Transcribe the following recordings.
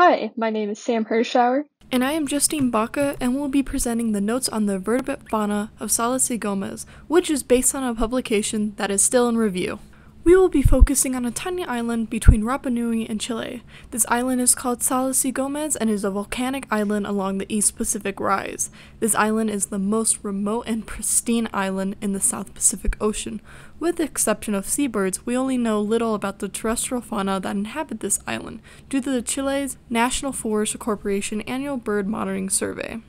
Hi, my name is Sam Hershauer. And I am Justine Baca, and we'll be presenting the notes on the vertebrate fauna of Salas y Gomez, which is based on a publication that is still in review. We will be focusing on a tiny island between Rapa Nui and Chile. This island is called Salas y Gomez and is a volcanic island along the East Pacific Rise. This island is the most remote and pristine island in the South Pacific Ocean. With the exception of seabirds, we only know little about the terrestrial fauna that inhabit this island due to the Chile's National Forest Corporation annual bird monitoring survey.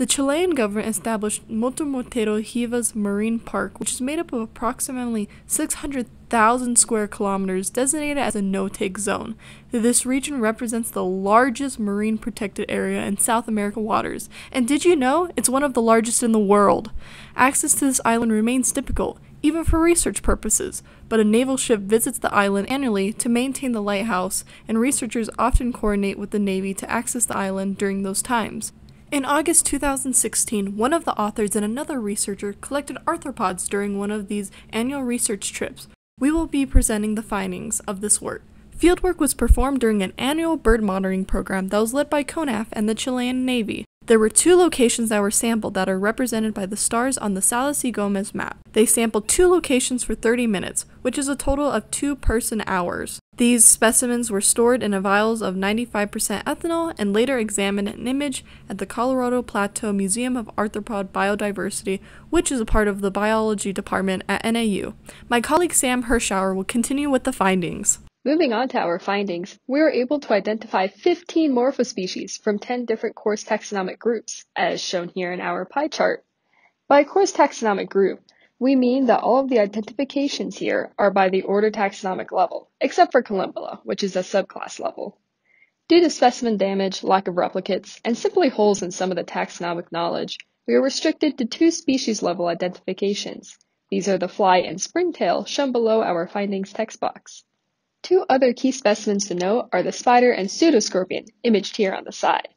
The Chilean government established Motomotero Hivas Marine Park, which is made up of approximately 600,000 square kilometers, designated as a no-take zone. This region represents the largest marine protected area in South America waters, and did you know it's one of the largest in the world? Access to this island remains difficult, even for research purposes, but a naval ship visits the island annually to maintain the lighthouse, and researchers often coordinate with the Navy to access the island during those times. In August 2016, one of the authors and another researcher collected arthropods during one of these annual research trips. We will be presenting the findings of this work. Fieldwork was performed during an annual bird monitoring program that was led by CONAF and the Chilean Navy. There were two locations that were sampled that are represented by the stars on the Salas y Gomez map. They sampled two locations for 30 minutes, which is a total of two person hours. These specimens were stored in vials of 95% ethanol and later examined in an image at the Colorado Plateau Museum of Arthropod Biodiversity, which is a part of the biology department at NAU. My colleague Sam Hershauer will continue with the findings. Moving on to our findings, we were able to identify 15 morphospecies from 10 different course taxonomic groups, as shown here in our pie chart. By course taxonomic group, we mean that all of the identifications here are by the order taxonomic level, except for Columbula, which is a subclass level. Due to specimen damage, lack of replicates, and simply holes in some of the taxonomic knowledge, we are restricted to two species level identifications. These are the fly and springtail shown below our findings text box. Two other key specimens to note are the spider and pseudoscorpion, imaged here on the side.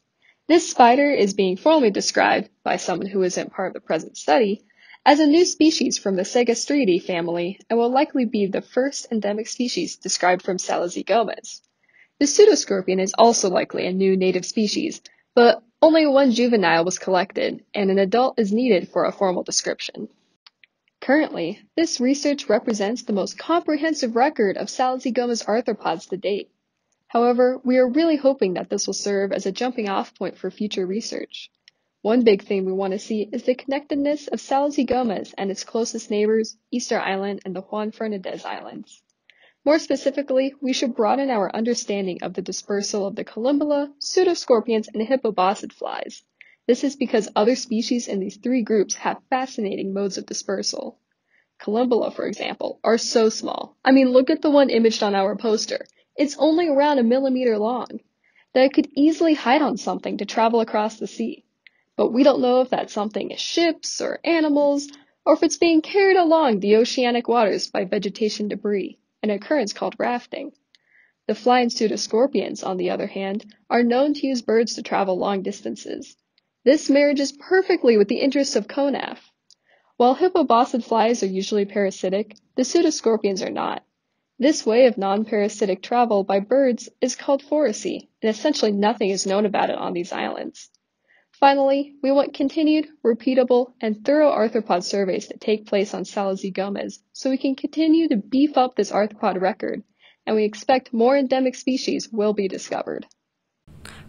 This spider is being formally described, by someone who isn't part of the present study, as a new species from the Segastridae family and will likely be the first endemic species described from Salazzi The pseudoscorpion is also likely a new native species, but only one juvenile was collected, and an adult is needed for a formal description. Currently, this research represents the most comprehensive record of Salicygomous arthropods to date. However, we are really hoping that this will serve as a jumping off point for future research. One big thing we want to see is the connectedness of Salicygomous and its closest neighbors, Easter Island and the Juan Fernandez Islands. More specifically, we should broaden our understanding of the dispersal of the columbula, pseudoscorpions, and Hippoboscid flies, this is because other species in these three groups have fascinating modes of dispersal. Columbula, for example, are so small. I mean, look at the one imaged on our poster. It's only around a millimeter long. That it could easily hide on something to travel across the sea. But we don't know if that something is ships or animals, or if it's being carried along the oceanic waters by vegetation debris, an occurrence called rafting. The flying pseudoscorpions, on the other hand, are known to use birds to travel long distances, this marriages perfectly with the interests of Conaf. While hippobosid flies are usually parasitic, the pseudoscorpions are not. This way of non-parasitic travel by birds is called foracy, and essentially nothing is known about it on these islands. Finally, we want continued, repeatable, and thorough arthropod surveys to take place on Salazie Gomez so we can continue to beef up this arthropod record, and we expect more endemic species will be discovered.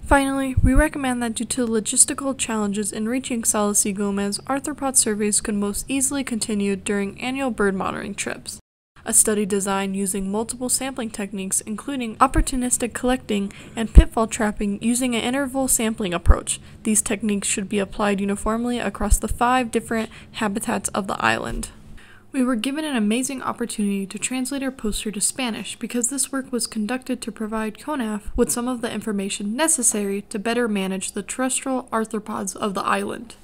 Finally, we recommend that due to logistical challenges in reaching Salasy Gomez, arthropod surveys could most easily continue during annual bird monitoring trips. A study design using multiple sampling techniques, including opportunistic collecting and pitfall trapping using an interval sampling approach. These techniques should be applied uniformly across the five different habitats of the island. We were given an amazing opportunity to translate our poster to Spanish because this work was conducted to provide CONAF with some of the information necessary to better manage the terrestrial arthropods of the island.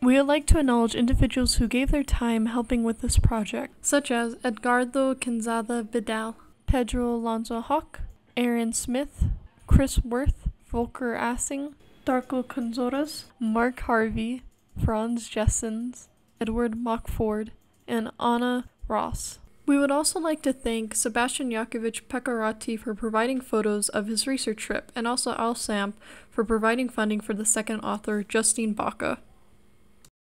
We would like to acknowledge individuals who gave their time helping with this project, such as Edgardo Quinzada Vidal, Pedro Alonso Hawk, Aaron Smith, Chris Worth, Volker Assing, Darko Conzoras, Mark Harvey, Franz Jessens, Edward Mockford, and Anna Ross. We would also like to thank Sebastian Yakovich Pekarati for providing photos of his research trip and also Al Samp for providing funding for the second author, Justine Baca.